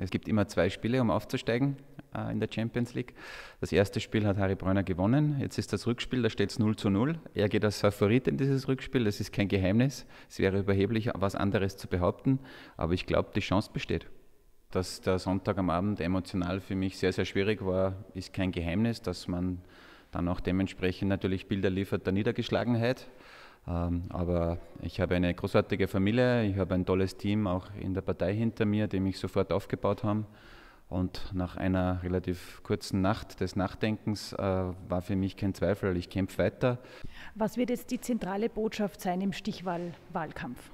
Es gibt immer zwei Spiele, um aufzusteigen äh, in der Champions League. Das erste Spiel hat Harry Bräuner gewonnen. Jetzt ist das Rückspiel, da steht es 0 zu 0. Er geht als Favorit in dieses Rückspiel. Das ist kein Geheimnis. Es wäre überheblich, was anderes zu behaupten. Aber ich glaube, die Chance besteht. Dass der Sonntag am Abend emotional für mich sehr, sehr schwierig war, ist kein Geheimnis. Dass man dann auch dementsprechend natürlich Bilder liefert der Niedergeschlagenheit. Ähm, aber ich habe eine großartige Familie, ich habe ein tolles Team auch in der Partei hinter mir, die mich sofort aufgebaut haben. Und nach einer relativ kurzen Nacht des Nachdenkens äh, war für mich kein Zweifel, ich kämpfe weiter. Was wird jetzt die zentrale Botschaft sein im Stichwahlwahlkampf?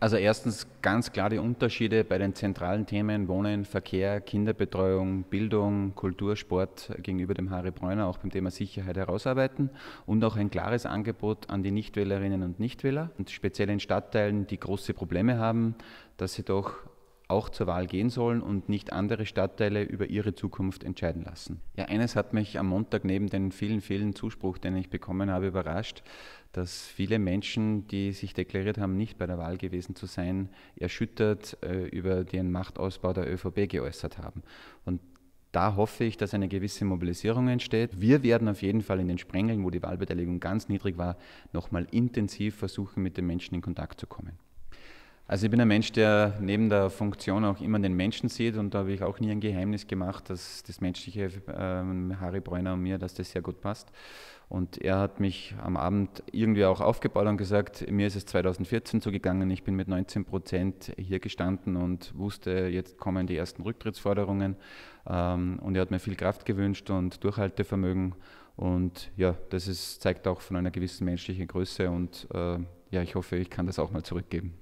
Also erstens ganz klar die Unterschiede bei den zentralen Themen Wohnen, Verkehr, Kinderbetreuung, Bildung, Kultur, Sport gegenüber dem Harry Bräuner auch beim Thema Sicherheit herausarbeiten und auch ein klares Angebot an die Nichtwählerinnen und Nichtwähler und speziell in Stadtteilen, die große Probleme haben, dass sie doch auch zur Wahl gehen sollen und nicht andere Stadtteile über ihre Zukunft entscheiden lassen. Ja, eines hat mich am Montag neben den vielen, vielen Zuspruch, den ich bekommen habe, überrascht, dass viele Menschen, die sich deklariert haben, nicht bei der Wahl gewesen zu sein, erschüttert äh, über den Machtausbau der ÖVP geäußert haben. Und da hoffe ich, dass eine gewisse Mobilisierung entsteht. Wir werden auf jeden Fall in den Sprengeln, wo die Wahlbeteiligung ganz niedrig war, nochmal intensiv versuchen, mit den Menschen in Kontakt zu kommen. Also ich bin ein Mensch, der neben der Funktion auch immer den Menschen sieht und da habe ich auch nie ein Geheimnis gemacht, dass das menschliche ähm, Harry Bräuner und mir, dass das sehr gut passt. Und er hat mich am Abend irgendwie auch aufgebaut und gesagt, mir ist es 2014 zugegangen, ich bin mit 19 Prozent hier gestanden und wusste, jetzt kommen die ersten Rücktrittsforderungen. Ähm, und er hat mir viel Kraft gewünscht und Durchhaltevermögen. Und ja, das ist, zeigt auch von einer gewissen menschlichen Größe und äh, ja, ich hoffe, ich kann das auch mal zurückgeben.